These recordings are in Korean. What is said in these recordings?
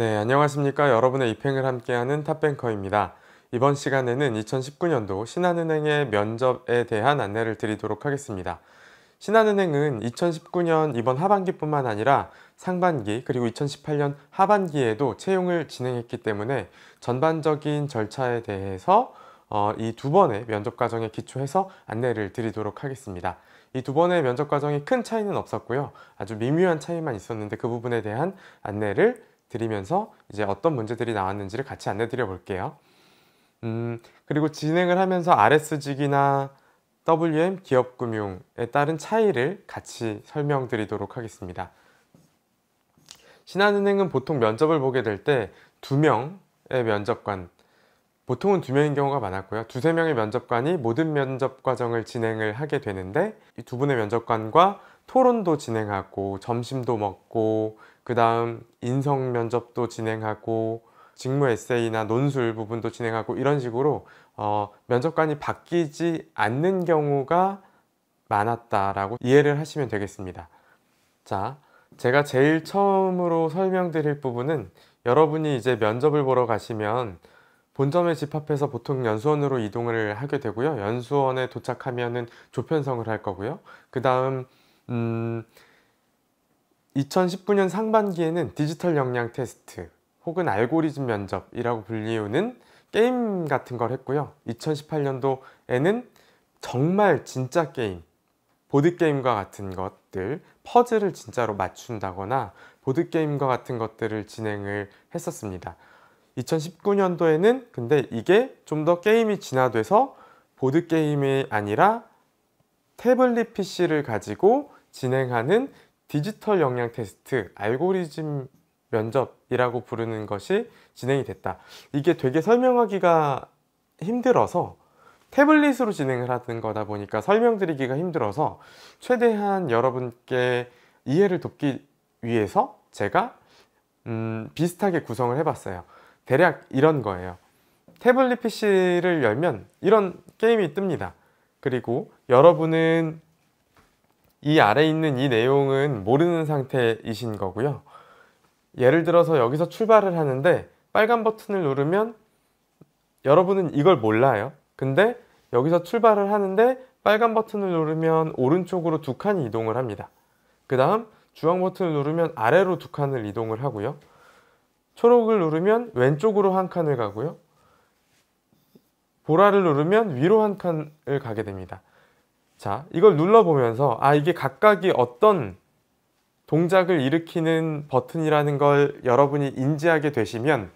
네, 안녕하십니까. 여러분의 입행을 함께하는 탑뱅커입니다. 이번 시간에는 2019년도 신한은행의 면접에 대한 안내를 드리도록 하겠습니다. 신한은행은 2019년 이번 하반기뿐만 아니라 상반기 그리고 2018년 하반기에도 채용을 진행했기 때문에 전반적인 절차에 대해서 어, 이두 번의 면접 과정에 기초해서 안내를 드리도록 하겠습니다. 이 두 번의 면접 과정에큰 차이는 없었고요. 아주 미묘한 차이만 있었는데 그 부분에 대한 안내를 드리면서 이제 어떤 문제들이 나왔는지를 같이 안내 드려 볼게요. 음, 그리고 진행을 하면서 RS직이나 WM 기업금융에 따른 차이를 같이 설명드리도록 하겠습니다. 신한은행은 보통 면접을 보게 될 때 두 명의 면접관, 보통은 두 명인 경우가 많았고요. 두세 명의 면접관이 모든 면접 과정을 진행을 하게 되는데 이 두 분의 면접관과 토론도 진행하고 점심도 먹고 그 다음 인성 면접도 진행하고 직무 에세이나 논술 부분도 진행하고 이런 식으로 어, 면접관이 바뀌지 않는 경우가 많았다라고 이해를 하시면 되겠습니다. 자, 제가 제일 처음으로 설명드릴 부분은 여러분이 이제 면접을 보러 가시면 본점에 집합해서 보통 연수원으로 이동을 하게 되고요. 연수원에 도착하면은 조편성을 할 거고요. 그 다음 음, 2019년 상반기에는 디지털 역량 테스트 혹은 알고리즘 면접이라고 불리우는 게임 같은 걸 했고요. 2018년도에는 정말 진짜 게임, 보드게임과 같은 것들, 퍼즐을 진짜로 맞춘다거나 보드게임과 같은 것들을 진행을 했었습니다. 2019년도에는 근데 이게 좀 더 게임이 진화돼서 보드게임이 아니라 태블릿 PC를 가지고 진행하는 디지털 역량 테스트 알고리즘 면접이라고 부르는 것이 진행이 됐다. 이게 되게 설명하기가 힘들어서 태블릿으로 진행을 하던 거다 보니까 설명드리기가 힘들어서 최대한 여러분께 이해를 돕기 위해서 제가 음, 비슷하게 구성을 해봤어요. 대략 이런 거예요. 태블릿 PC를 열면 이런 게임이 뜹니다. 그리고 여러분은 이 아래 있는 이 내용은 모르는 상태이신 거고요. 예를 들어서 여기서 출발을 하는데 빨간 버튼을 누르면 여러분은 이걸 몰라요. 근데 여기서 출발을 하는데 빨간 버튼을 누르면 오른쪽으로 두 칸이 이동을 합니다. 그 다음 주황 버튼을 누르면 아래로 두 칸을 이동을 하고요. 초록을 누르면 왼쪽으로 한 칸을 가고요. 보라를 누르면 위로 한 칸을 가게 됩니다. 자, 이걸 눌러보면서 아, 이게 각각이 어떤 동작을 일으키는 버튼이라는 걸 여러분이 인지하게 되시면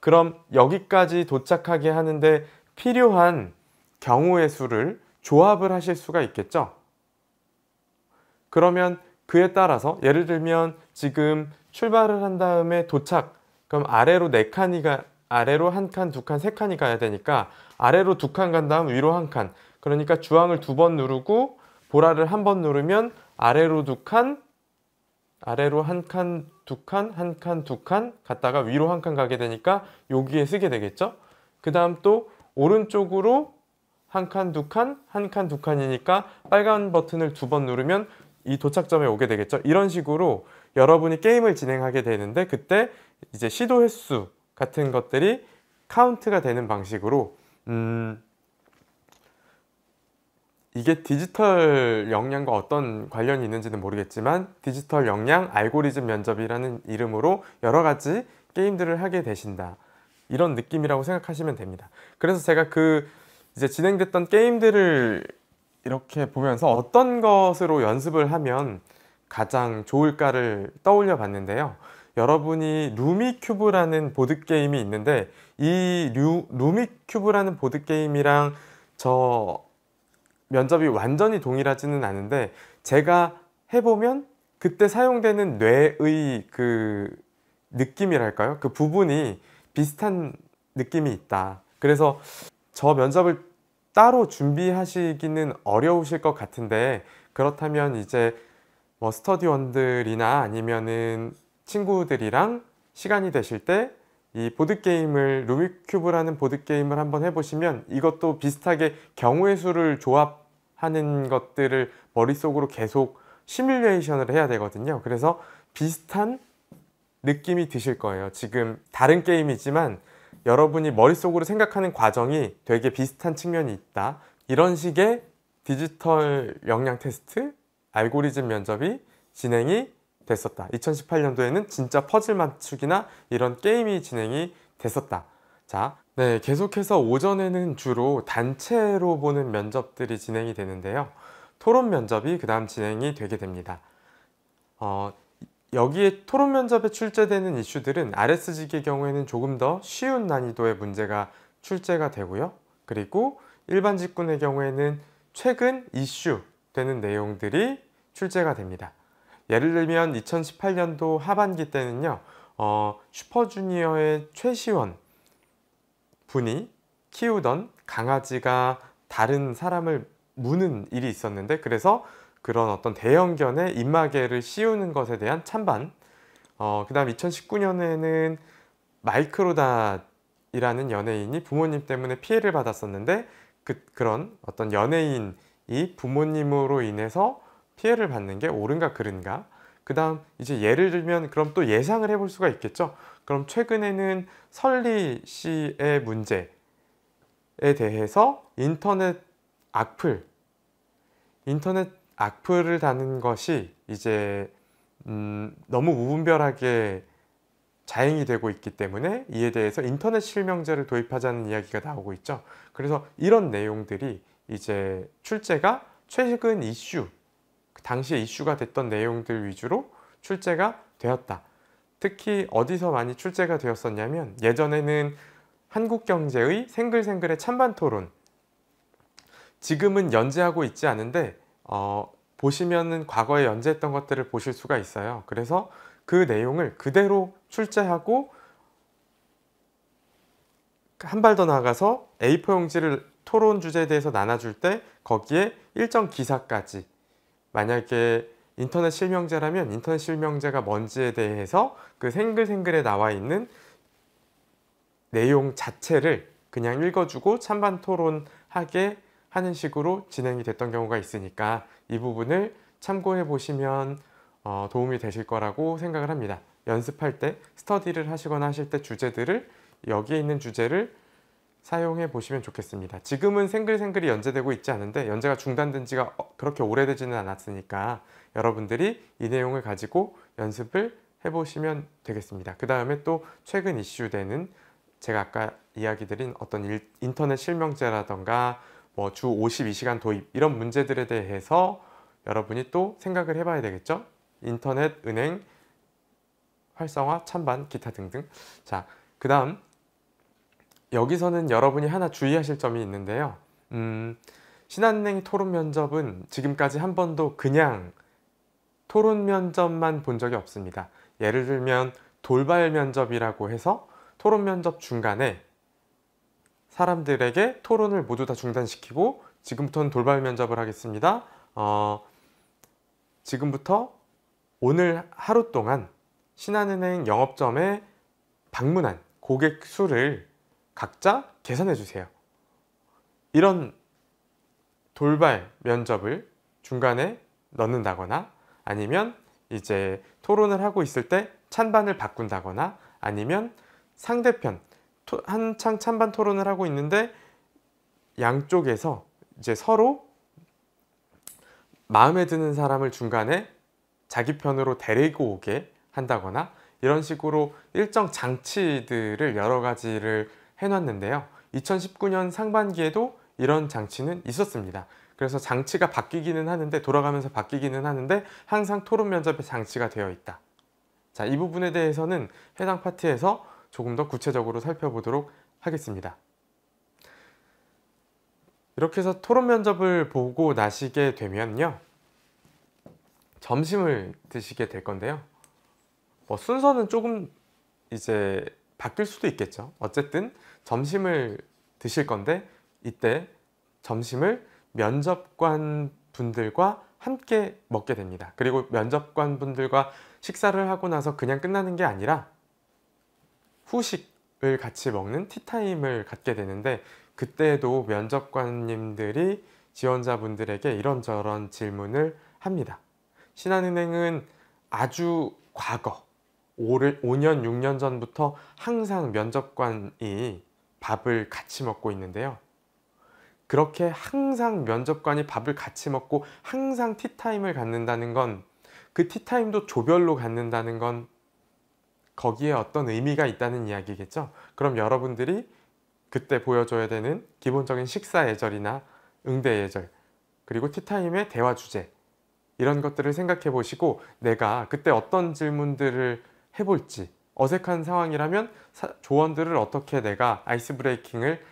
그럼 여기까지 도착하게 하는데 필요한 경우의 수를 조합을 하실 수가 있겠죠? 그러면 그에 따라서 예를 들면 지금 출발을 한 다음에 도착 그럼 아래로 네칸이가 아래로 한 칸, 두 칸, 세 칸이 가야 되니까 아래로 두 칸 간 다음 위로 한 칸. 그러니까 주황을 두 번 누르고 보라를 한 번 누르면 아래로 두 칸, 아래로 한 칸, 두 칸, 한 칸, 두 칸 갔다가 위로 한 칸 가게 되니까 여기에 쓰게 되겠죠? 그 다음 또 오른쪽으로 한 칸, 두 칸, 한 칸, 두 칸이니까 빨간 버튼을 두 번 누르면 이 도착점에 오게 되겠죠? 이런 식으로 여러분이 게임을 진행하게 되는데 그때 이제 시도 횟수 같은 것들이 카운트가 되는 방식으로 음 이게 디지털 역량과 어떤 관련이 있는지는 모르겠지만 디지털 역량 알고리즘 면접이라는 이름으로 여러 가지 게임들을 하게 되신다 이런 느낌이라고 생각하시면 됩니다 그래서 제가 그 이제 진행됐던 게임들을 이렇게 보면서 어떤 것으로 연습을 하면 가장 좋을까를 떠올려 봤는데요 여러분이 루미큐브라는 보드게임이 있는데 이 루, 루미큐브라는 보드게임이랑 저 면접이 완전히 동일하지는 않은데 제가 해보면 그때 사용되는 뇌의 그 느낌이랄까요? 그 부분이 비슷한 느낌이 있다. 그래서 저 면접을 따로 준비하시기는 어려우실 것 같은데 그렇다면 이제 뭐 스터디원들이나 아니면은 친구들이랑 시간이 되실 때 이 보드게임을 루미큐브라는 보드게임을 한번 해보시면 이것도 비슷하게 경우의 수를 조합하는 것들을 머릿속으로 계속 시뮬레이션을 해야 되거든요 그래서 비슷한 느낌이 드실 거예요 지금 다른 게임이지만 여러분이 머릿속으로 생각하는 과정이 되게 비슷한 측면이 있다 이런 식의 디지털 역량 테스트, 알고리즘 면접이 진행이 됐었다. 2018년도에는 진짜 퍼즐 맞추기나 이런 게임이 진행이 됐었다. 자, 네, 계속해서 오전에는 주로 단체로 보는 면접들이 진행이 되는데요. 토론 면접이 그 다음 진행이 되게 됩니다. 어, 여기에 토론 면접에 출제되는 이슈들은 RSG의 경우에는 조금 더 쉬운 난이도의 문제가 출제가 되고요. 그리고 일반 직군의 경우에는 최근 이슈 되는 내용들이 출제가 됩니다. 예를 들면 2018년도 하반기 때는요. 어, 슈퍼주니어의 최시원 분이 키우던 강아지가 다른 사람을 무는 일이 있었는데 그래서 그런 어떤 대형견의 입마개를 씌우는 것에 대한 찬반 어, 그 다음 2019년에는 마이크로닷이라는 연예인이 부모님 때문에 피해를 받았었는데 그, 그런 어떤 연예인이 부모님으로 인해서 피해를 받는 게 옳은가 그른가 그 다음 이제 예를 들면 그럼 또 예상을 해볼 수가 있겠죠 그럼 최근에는 설리 씨의 문제에 대해서 인터넷 악플 인터넷 악플을 다는 것이 이제 음, 너무 무분별하게 자행이 되고 있기 때문에 이에 대해서 인터넷 실명제를 도입하자는 이야기가 나오고 있죠. 그래서 이런 내용들이 이제 출제가 최근 이슈 당시에 이슈가 됐던 내용들 위주로 출제가 되었다. 특히 어디서 많이 출제가 되었었냐면 예전에는 한국경제의 생글생글의 찬반토론 지금은 연재하고 있지 않은데 어, 보시면 과거에 연재했던 것들을 보실 수가 있어요. 그래서 그 내용을 그대로 출제하고 한 발 더 나아가서 A4 용지를 토론 주제에 대해서 나눠줄 때 거기에 일정 기사까지 만약에 인터넷 실명제라면 인터넷 실명제가 뭔지에 대해서 그 생글생글에 나와 있는 내용 자체를 그냥 읽어주고 찬반 토론하게 하는 식으로 진행이 됐던 경우가 있으니까 이 부분을 참고해 보시면 어, 도움이 되실 거라고 생각을 합니다. 연습할 때 스터디를 하시거나 하실 때 주제들을 여기에 있는 주제를 사용해 보시면 좋겠습니다. 지금은 생글생글이 연재되고 있지 않은데 연재가 중단된 지가 어, 그렇게 오래되지는 않았으니까 여러분들이 이 내용을 가지고 연습을 해보시면 되겠습니다. 그 다음에 또 최근 이슈되는 제가 아까 이야기 드린 어떤 일, 인터넷 실명제라던가 뭐 주 52시간 도입 이런 문제들에 대해서 여러분이 또 생각을 해봐야 되겠죠? 인터넷, 은행, 활성화, 찬반, 기타 등등 자, 그 다음 여기서는 여러분이 하나 주의하실 점이 있는데요. 음, 신한은행 토론 면접은 지금까지 한 번도 그냥 토론 면접만 본 적이 없습니다. 예를 들면 돌발 면접이라고 해서 토론 면접 중간에 사람들에게 토론을 모두 다 중단시키고 지금부터는 돌발 면접을 하겠습니다. 어, 지금부터 오늘 하루 동안 신한은행 영업점에 방문한 고객 수를 각자 계산해 주세요. 이런 돌발 면접을 중간에 넣는다거나 아니면 이제 토론을 하고 있을 때 찬반을 바꾼다거나 아니면 상대편 한창 찬반 토론을 하고 있는데 양쪽에서 이제 서로 마음에 드는 사람을 중간에 자기 편으로 데리고 오게 한다거나 이런 식으로 일정 장치들을 여러 가지를 해놨는데요. 2019년 상반기에도 이런 장치는 있었습니다. 그래서 장치가 바뀌기는 하는데 돌아가면서 바뀌기는 하는데 항상 토론 면접에 장치가 되어 있다. 자, 이 부분에 대해서는 해당 파트에서 조금 더 구체적으로 살펴보도록 하겠습니다. 이렇게 해서 토론 면접을 보고 나시게 되면요. 점심을 드시게 될 건데요. 뭐 순서는 조금 이제 바뀔 수도 있겠죠. 어쨌든 점심을 드실 건데 이때 점심을 면접관 분들과 함께 먹게 됩니다. 그리고 면접관 분들과 식사를 하고 나서 그냥 끝나는 게 아니라 후식을 같이 먹는 티타임을 갖게 되는데 그때도 면접관님들이 지원자분들에게 이런저런 질문을 합니다. 신한은행은 아주 과거 5년, 6년 전부터 항상 면접관이 밥을 같이 먹고 있는데요. 그렇게 항상 면접관이 밥을 같이 먹고 항상 티타임을 갖는다는 건 그 티타임도 조별로 갖는다는 건 거기에 어떤 의미가 있다는 이야기겠죠. 그럼 여러분들이 그때 보여줘야 되는 기본적인 식사 예절이나 응대 예절 그리고 티타임의 대화 주제 이런 것들을 생각해 보시고 내가 그때 어떤 질문들을 해볼지 어색한 상황이라면 사, 조언들을 어떻게 내가 아이스 브레이킹을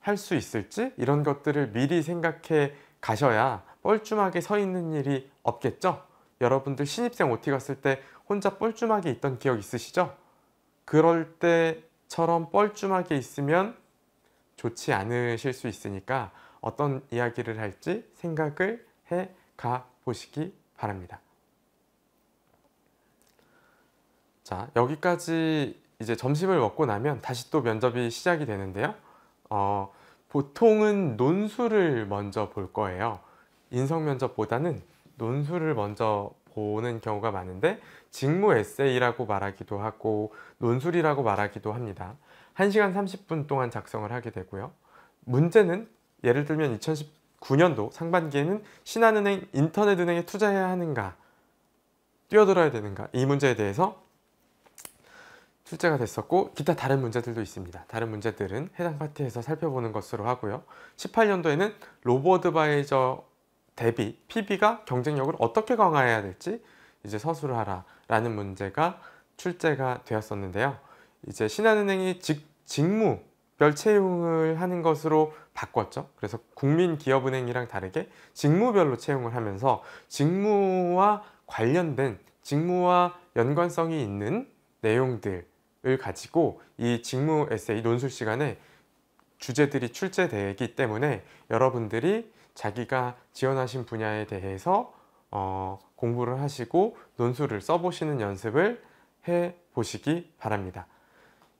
할 수 있을지 이런 것들을 미리 생각해 가셔야 뻘쭘하게 서 있는 일이 없겠죠? 여러분들 신입생 OT 갔을 때 혼자 뻘쭘하게 있던 기억 있으시죠? 그럴 때처럼 뻘쭘하게 있으면 좋지 않으실 수 있으니까 어떤 이야기를 할지 생각을 해 가 보시기 바랍니다. 자, 여기까지 이제 점심을 먹고 나면 다시 또 면접이 시작이 되는데요. 어, 보통은 논술을 먼저 볼 거예요. 인성 면접보다는 논술을 먼저 보는 경우가 많은데 직무 에세이라고 말하기도 하고 논술이라고 말하기도 합니다. 1시간 30분 동안 작성을 하게 되고요. 문제는 예를 들면 2019년도 상반기에는 신한은행 인터넷은행에 투자해야 하는가 뛰어들어야 되는가 이 문제에 대해서 출제가 됐었고 기타 다른 문제들도 있습니다. 다른 문제들은 해당 파트에서 살펴보는 것으로 하고요. 18년도에는 로보드 바이저 대비 PB가 경쟁력을 어떻게 강화해야 될지 이제 서술 하라 라는 문제가 출제가 되었었는데요. 이제 신한은행이 직, 직무별 채용을 하는 것으로 바꿨죠. 그래서 국민기업은행이랑 다르게 직무별로 채용을 하면서 직무와 관련된 직무와 연관성이 있는 내용들 을 가지고 이 직무 에세이 논술 시간에 주제들이 출제되기 때문에 여러분들이 자기가 지원하신 분야에 대해서 어, 공부를 하시고 논술을 써보시는 연습을 해 보시기 바랍니다.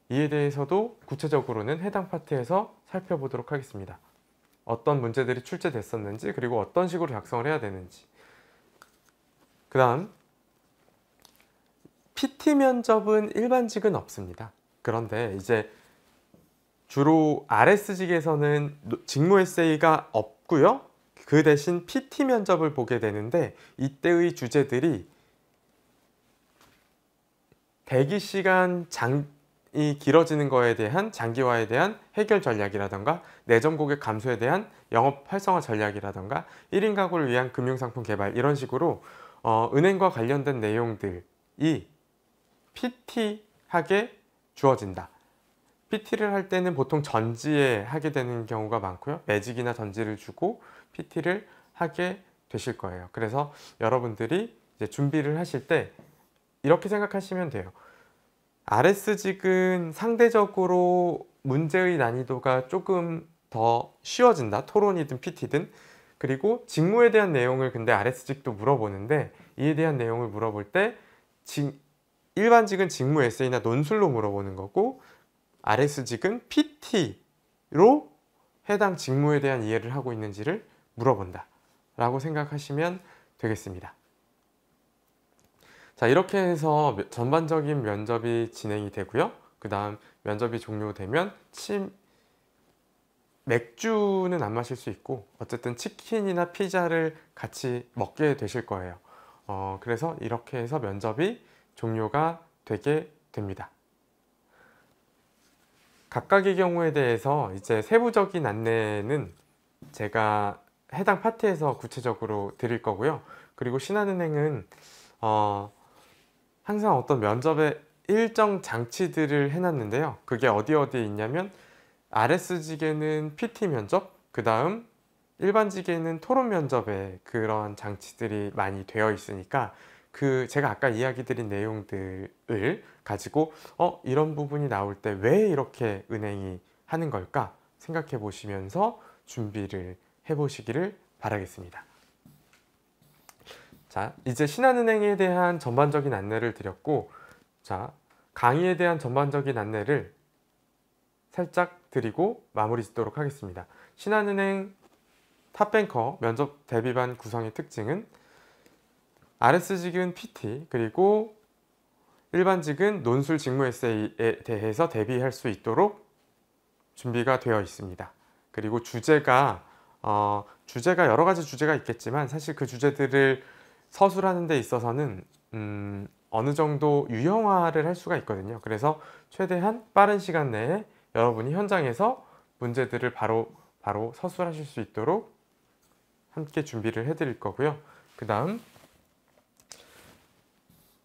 이에 대해서도 구체적으로는 해당 파트에서 살펴보도록 하겠습니다. 어떤 문제들이 출제됐었는지 그리고 어떤 식으로 작성을 해야 되는지 그 다음 PT 면접은 일반직은 없습니다. 그런데 이제 주로 RS직에서는 직무 에세이가 없고요. 그 대신 PT 면접을 보게 되는데 이때의 주제들이 대기시간 장이 길어지는 거에 대한 장기화에 대한 해결 전략이라던가 내점 고객 감소에 대한 영업 활성화 전략이라던가 1인 가구를 위한 금융상품 개발 이런 식으로 어, 은행과 관련된 내용들이 PT하게 주어진다. PT를 할 때는 보통 전지에 하게 되는 경우가 많고요. 매직이나 전지를 주고 PT를 하게 되실 거예요. 그래서 여러분들이 이제 준비를 하실 때 이렇게 생각하시면 돼요. RS직은 상대적으로 문제의 난이도가 조금 더 쉬워진다. 토론이든 PT든. 그리고 직무에 대한 내용을 근데 RS직도 물어보는데 이에 대한 내용을 물어볼 때 직, 일반직은 직무 에세이나 논술로 물어보는 거고 RS직은 PT로 해당 직무에 대한 이해를 하고 있는지를 물어본다 라고 생각하시면 되겠습니다. 자 이렇게 해서 전반적인 면접이 진행이 되고요. 그 다음 면접이 종료되면 침 맥주는 안 마실 수 있고 어쨌든 치킨이나 피자를 같이 먹게 되실 거예요. 어, 그래서 이렇게 해서 면접이 종료가 되게 됩니다. 각각의 경우에 대해서 이제 세부적인 안내는 제가 해당 파트에서 구체적으로 드릴 거고요. 그리고 신한은행은 어 항상 어떤 면접에 일정 장치들을 해놨는데요. 그게 어디 어디에 있냐면 RS직에는 PT 면접, 그 다음 일반직에는 토론 면접에 그런 장치들이 많이 되어 있으니까 그 제가 아까 이야기 드린 내용들을 가지고 어 이런 부분이 나올 때 왜 이렇게 은행이 하는 걸까 생각해 보시면서 준비를 해 보시기를 바라겠습니다. 자, 이제 신한은행에 대한 전반적인 안내를 드렸고 자, 강의에 대한 전반적인 안내를 살짝 드리고 마무리 짓도록 하겠습니다. 신한은행 탑뱅커 면접 대비반 구성의 특징은 RS직은 PT 그리고 일반직은 논술 직무 에세이에 대해서 대비할 수 있도록 준비가 되어 있습니다. 그리고 주제가 어, 주제가 여러 가지 주제가 있겠지만 사실 그 주제들을 서술하는 데 있어서는 음, 어느 정도 유형화를 할 수가 있거든요. 그래서 최대한 빠른 시간 내에 여러분이 현장에서 문제들을 바로 바로 서술하실 수 있도록 함께 준비를 해드릴 거고요. 그 다음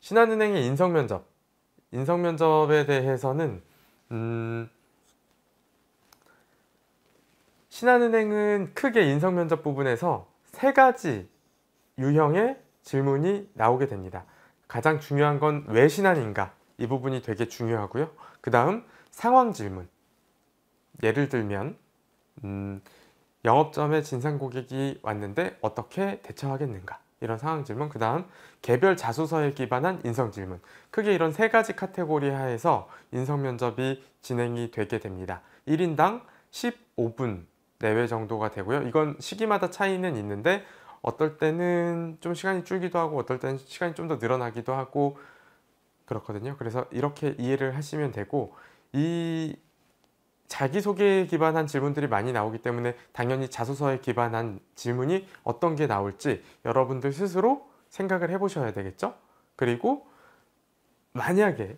신한은행의 인성면접 인성면접에 대해서는 음, 신한은행은 크게 인성면접 부분에서 세 가지 유형의 질문이 나오게 됩니다. 가장 중요한 건 왜 신한인가 이 부분이 되게 중요하고요. 그 다음 상황 질문 예를 들면 음, 영업점에 진상 고객이 왔는데 어떻게 대처하겠는가 이런 상황 질문 그 다음 개별 자소서에 기반한 인성 질문 크게 이런 세 가지 카테고리 하에서 인성 면접이 진행이 되게 됩니다 1인당 15분 내외 정도가 되고요 이건 시기마다 차이는 있는데 어떨 때는 좀 시간이 줄기도 하고 어떨 때는 시간이 좀 더 늘어나기도 하고 그렇거든요 그래서 이렇게 이해를 하시면 되고 이 자기소개에 기반한 질문들이 많이 나오기 때문에 당연히 자소서에 기반한 질문이 어떤 게 나올지 여러분들 스스로 생각을 해보셔야 되겠죠? 그리고 만약에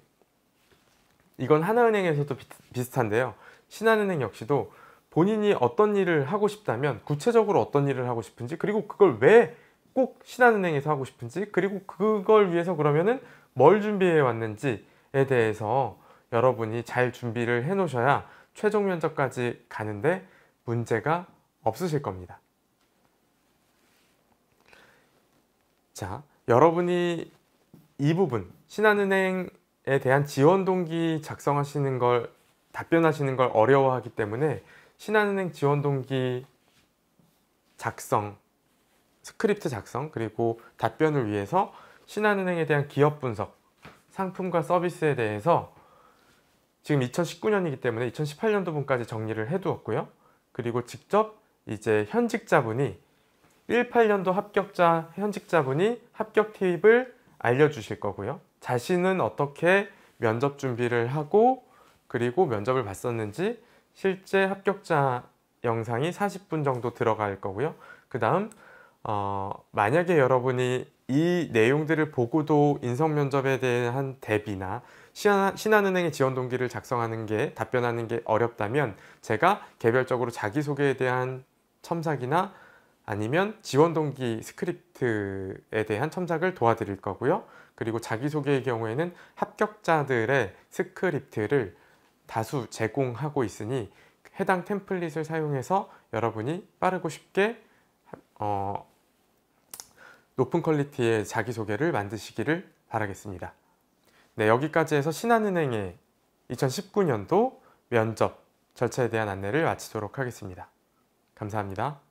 이건 하나은행에서도 비슷한데요. 신한은행 역시도 본인이 어떤 일을 하고 싶다면 구체적으로 어떤 일을 하고 싶은지 그리고 그걸 왜 꼭 신한은행에서 하고 싶은지 그리고 그걸 위해서 그러면은 뭘 준비해 왔는지에 대해서 여러분이 잘 준비를 해 놓으셔야 최종 면접까지 가는데 문제가 없으실 겁니다. 자, 여러분이 이 부분 신한은행에 대한 지원 동기 작성하시는 걸 답변하시는 걸 어려워하기 때문에 신한은행 지원 동기 작성, 스크립트 작성 그리고 답변을 위해서 신한은행에 대한 기업 분석, 상품과 서비스에 대해서 지금 2019년이기 때문에 2018년도 분까지 정리를 해두었고요. 그리고 직접 이제 현직자분이 18년도 합격자 현직자분이 합격 팁을 알려주실 거고요. 자신은 어떻게 면접 준비를 하고 그리고 면접을 봤었는지 실제 합격자 영상이 40분 정도 들어갈 거고요. 그 다음 어, 만약에 여러분이 이 내용들을 보고도 인성 면접에 대한 대비나 신한은행의 지원 동기를 작성하는 게 답변하는 게 어렵다면 제가 개별적으로 자기소개에 대한 첨삭이나 아니면 지원 동기 스크립트에 대한 첨삭을 도와드릴 거고요. 그리고 자기소개의 경우에는 합격자들의 스크립트를 다수 제공하고 있으니 해당 템플릿을 사용해서 여러분이 빠르고 쉽게 어, 높은 퀄리티의 자기소개를 만드시기를 바라겠습니다. 네, 여기까지 해서 신한은행의 2019년도 면접 절차에 대한 안내를 마치도록 하겠습니다. 감사합니다.